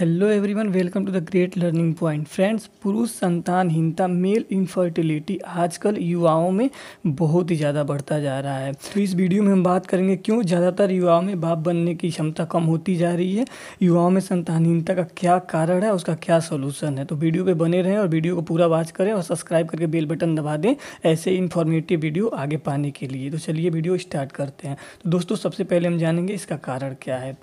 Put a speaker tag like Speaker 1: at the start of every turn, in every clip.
Speaker 1: hello everyone welcome to the great learning point friends पुरुष संतानहीनता male infertility आजकल युवाओं में बहुत ही ज़्यादा बढ़ता जा रहा है तो इस वीडियो में हम बात करेंगे क्यों ज़्यादातर युवाओं में बाप बनने की क्षमता कम होती जा रही है युवाओं में संतानहीनता का क्या कारण है उसका क्या सोल्यूशन है तो वीडियो पर बने रहें और वीडियो को पूरा वॉच करें और सब्सक्राइब करके बेल बटन दबा दें ऐसे इन्फॉर्मेटिव वीडियो आगे पाने के लिए तो चलिए वीडियो स्टार्ट करते हैं तो दोस्तों सबसे पहले हम जानेंगे इसका कारण क्या है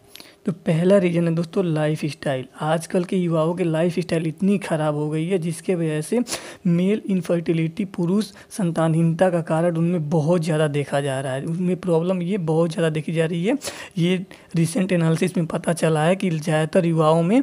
Speaker 1: तो पहला रीज़न है दोस्तों लाइफ स्टाइल आजकल के युवाओं के लाइफ स्टाइल इतनी ख़राब हो गई है जिसके वजह से मेल इनफर्टिलिटी पुरुष संतानहीनता का कारण उनमें बहुत ज़्यादा देखा जा रहा है उनमें प्रॉब्लम ये बहुत ज़्यादा देखी जा रही है ये रिसेंट एनालिसिस में पता चला है कि ज़्यादातर युवाओं में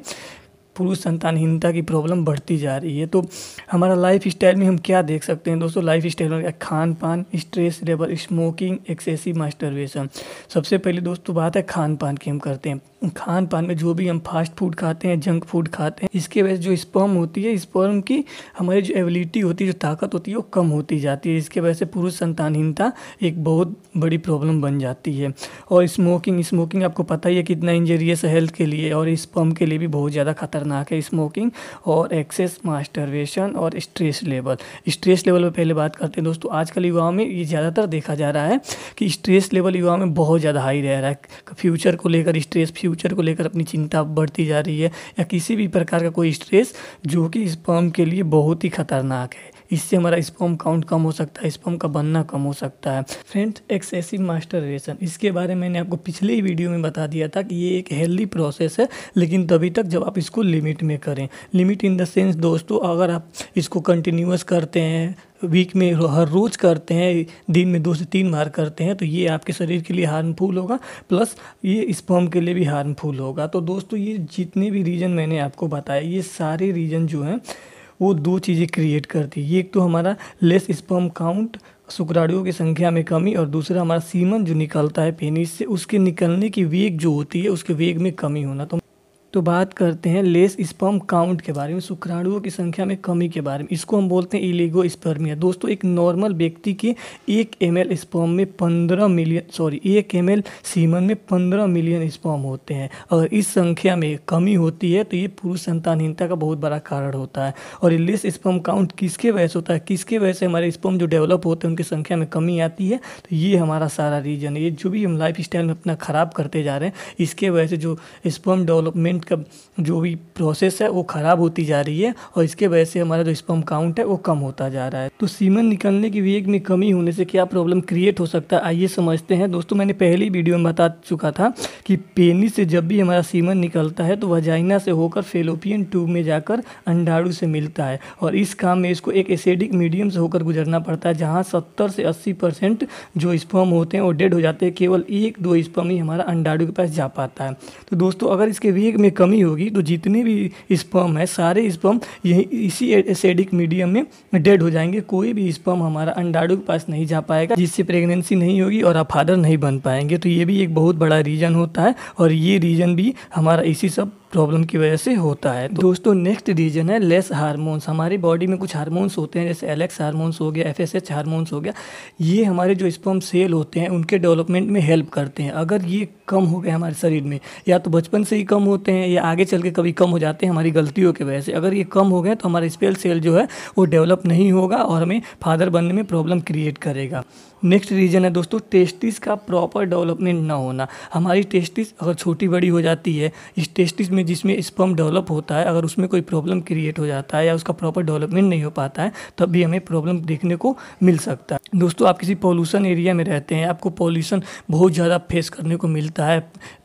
Speaker 1: पुरुष संतानहीनता की प्रॉब्लम बढ़ती जा रही है तो हमारा लाइफ स्टाइल में हम क्या देख सकते हैं दोस्तों लाइफ स्टाइल में क्या खान पान stress level smoking excessive masturbation सबसे पहले दोस्तों बात है खान पान की हम करते हैं खान पान में जो भी हम फास्ट फूड खाते हैं जंक फूड खाते हैं इसके वजह जो स्पर्म होती है स्पर्म की हमारी जो एबिलिटी होती है जो ताकत होती है वो कम होती जाती है इसके वजह से पुरुष संतानहीनता एक बहुत बड़ी प्रॉब्लम बन जाती है और स्मोकिंग स्मोकिंग आपको पता ही है कितना इंजरियस हेल्थ के लिए और स्पर्म के लिए भी बहुत ज़्यादा खतरनाक खतरनाक है स्मोकिंग और एक्सेस मास्टरवेशन और स्ट्रेस लेवल स्ट्रेस लेवल पर पहले बात करते हैं दोस्तों आजकल युवाओं में ये ज़्यादातर देखा जा रहा है कि स्ट्रेस लेवल युवाओं में बहुत ज़्यादा हाई रह रहा है फ्यूचर को लेकर स्ट्रेस फ्यूचर को लेकर अपनी चिंता बढ़ती जा रही है या किसी भी प्रकार का कोई स्ट्रेस जो कि इस फॉर्म के लिए बहुत ही खतरनाक है इससे हमारा स्पम काउंट कम हो सकता है स्पम का बनना कम हो सकता है फ्रेंड्स एक्सेसिव रेशन इसके बारे में मैंने आपको पिछले ही वीडियो में बता दिया था कि ये एक हेल्दी प्रोसेस है लेकिन तभी तक जब आप इसको लिमिट में करें लिमिट इन द सेंस दोस्तों अगर आप इसको कंटिन्यूस करते हैं वीक में हर रोज़ करते हैं दिन में दो से तीन बार करते हैं तो ये आपके शरीर के लिए हार्मफुल होगा प्लस ये स्पर्म के लिए भी हार्मफुल होगा तो दोस्तों ये जितने भी रीज़न मैंने आपको बताया ये सारे रीज़न जो हैं वो दो चीज़ें क्रिएट करती है एक तो हमारा लेस स्पर्म काउंट शुक्राणुओं की संख्या में कमी और दूसरा हमारा सीमन जो निकलता है पेनिस से उसके निकलने की वेग जो होती है उसके वेग में कमी होना तो तो बात करते हैं लेस स्पर्म काउंट के बारे में शुक्राणुओं की संख्या में कमी के बारे में इसको हम बोलते हैं इलीगो स्पर्मिया दोस्तों एक नॉर्मल व्यक्ति के एक एम एल स्पर्म में पंद्रह मिलियन सॉरी एक एम एल सीमन में पंद्रह मिलियन स्पर्म होते हैं अगर इस संख्या में कमी होती है तो ये पुरुष संतानहीनता का बहुत बड़ा कारण होता है और ये लेस स्पर्म काउंट किसके वजह से होता है किसके वजह से हमारे स्पर्म जो डेवलप होते हैं उनकी संख्या में कमी आती है तो ये हमारा सारा रीजन है ये जो भी हम लाइफ स्टाइल में अपना ख़राब करते जा रहे हैं इसके वजह से जो स्पर्म डेवलपमेंट का जो भी प्रोसेस है वो ख़राब होती जा रही है और इसके वजह से हमारा जो स्पम काउंट है वो कम होता जा रहा है तो सीमन निकलने की वेग में कमी होने से क्या प्रॉब्लम क्रिएट हो सकता है आइए समझते हैं दोस्तों मैंने पहली वीडियो में बता चुका था कि पेनी से जब भी हमारा सीमन निकलता है तो वजाइना से होकर फेलोपियन ट्यूब में जाकर अंडाणु से मिलता है और इस काम में इसको एक एसिडिक मीडियम से होकर गुजरना पड़ता है जहाँ सत्तर से अस्सी परसेंट जो स्पर्म होते हैं वो डेड हो जाते हैं केवल एक दो स्पर्म ही हमारा अंडाणु के पास जा पाता है तो दोस्तों अगर इसके वेग में कमी होगी तो जितने भी स्पर्म है सारे स्पर्म यही इसी एसेडिक मीडियम में डेड हो जाएंगे कोई भी स्पर्म हमारा अंडाड़ू के पास नहीं जा पाएगा जिससे प्रेगनेंसी नहीं होगी और आप फादर नहीं बन पाएंगे तो ये भी एक बहुत बड़ा रीज़न होता है और ये रीज़न भी हमारा इसी सब प्रॉब्लम की वजह से होता है तो दोस्तों नेक्स्ट रीजन है लेस हारमोन्स हमारी बॉडी में कुछ हारमोन्स होते हैं जैसे एलेक्स हारमोन्स हो गया एफ एस एच हारमोन्स हो गया ये हमारे जो स्पर्म सेल होते हैं उनके डेवलपमेंट में हेल्प करते हैं अगर ये कम हो गए हमारे शरीर में या तो बचपन से ही कम होते हैं या आगे चल के कभी कम हो जाते हैं हमारी गलतियों की वजह से अगर ये कम हो गए तो हमारा स्पेल सेल जो है वो डेवलप नहीं होगा और हमें फादर बनने में प्रॉब्लम क्रिएट करेगा नेक्स्ट रीजन है दोस्तों टेस्टिस का प्रॉपर डेवलपमेंट ना होना हमारी टेस्टिस अगर छोटी बड़ी हो जाती है इस टेस्टिस में में जिसमें स्पम डेवलप होता है अगर उसमें कोई प्रॉब्लम क्रिएट हो जाता है या उसका प्रॉपर डेवलपमेंट नहीं हो पाता है तब भी हमें प्रॉब्लम देखने को मिल सकता है दोस्तों आप किसी पॉल्यूशन एरिया में रहते हैं आपको पॉल्यूशन बहुत ज़्यादा फेस करने को मिलता है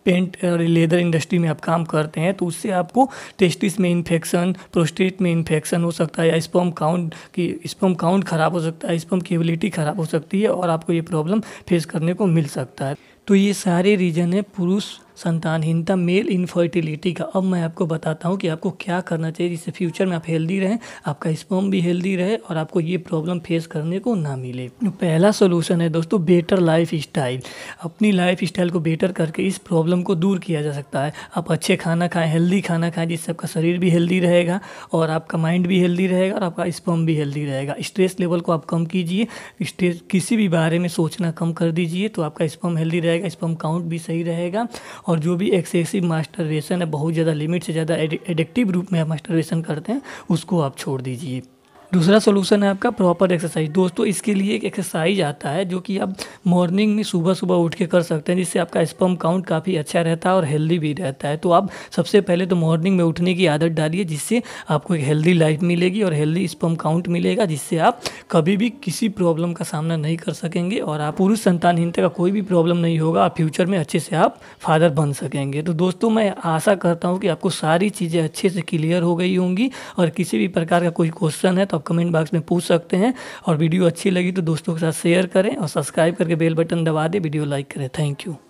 Speaker 1: पेंट और लेदर इंडस्ट्री में आप काम करते हैं तो उससे आपको टेस्टिस में इन्फेक्शन प्रोस्टेट में इन्फेक्शन हो सकता है या स्पम काउंट की स्पम काउंट ख़राब हो सकता है स्पम केबिलिटी ख़राब हो सकती है और आपको ये प्रॉब्लम फेस करने को मिल सकता है तो ये सारे रीज़न है पुरुष संतानहीनता मेल इनफर्टिलिटी का अब मैं आपको बताता हूँ कि आपको क्या करना चाहिए जिससे फ्यूचर में आप हेल्दी रहें आपका स्पर्म भी हेल्दी रहे और आपको ये प्रॉब्लम फेस करने को ना मिले पहला सोल्यूशन है दोस्तों बेटर लाइफ स्टाइल अपनी लाइफ स्टाइल को बेटर करके इस प्रॉब्लम को दूर किया जा सकता है आप अच्छे खाना खाएं हेल्दी खाना खाएं जिससे आपका शरीर भी हेल्दी रहेगा और आपका माइंड भी हेल्दी रहेगा और आपका स्पर्म भी हेल्दी रहेगा स्ट्रेस लेवल को आप कम कीजिए स्ट्रेस किसी भी बारे में सोचना कम कर दीजिए तो आपका स्पर्म हेल्दी रहेगा स्पर्म काउंट भी सही रहेगा और जो भी एक्सेसिव मास्टरवेशन है बहुत ज़्यादा लिमिट से ज़्यादा एडिक्टिव रूप में आप मास्टरवेशन करते हैं उसको आप छोड़ दीजिए दूसरा सोल्यूशन है आपका प्रॉपर एक्सरसाइज दोस्तों इसके लिए एक एक्सरसाइज आता है जो कि आप मॉर्निंग में सुबह सुबह उठ के कर सकते हैं जिससे आपका स्पम काउंट काफ़ी अच्छा रहता है और हेल्दी भी रहता है तो आप सबसे पहले तो मॉर्निंग में उठने की आदत डालिए जिससे आपको एक हेल्दी लाइफ मिलेगी और हेल्दी स्पम काउंट मिलेगा जिससे आप कभी भी किसी प्रॉब्लम का सामना नहीं कर सकेंगे और आप पुरुष संतानहीनता का कोई भी प्रॉब्लम नहीं होगा आप फ्यूचर में अच्छे से आप फादर बन सकेंगे तो दोस्तों मैं आशा करता हूँ कि आपको सारी चीज़ें अच्छे से क्लियर हो गई होंगी और किसी भी प्रकार का कोई क्वेश्चन है तो आप कमेंट बॉक्स में पूछ सकते हैं और वीडियो अच्छी लगी तो दोस्तों के साथ शेयर करें और सब्सक्राइब करके बेल बटन दबा दें वीडियो लाइक करें थैंक यू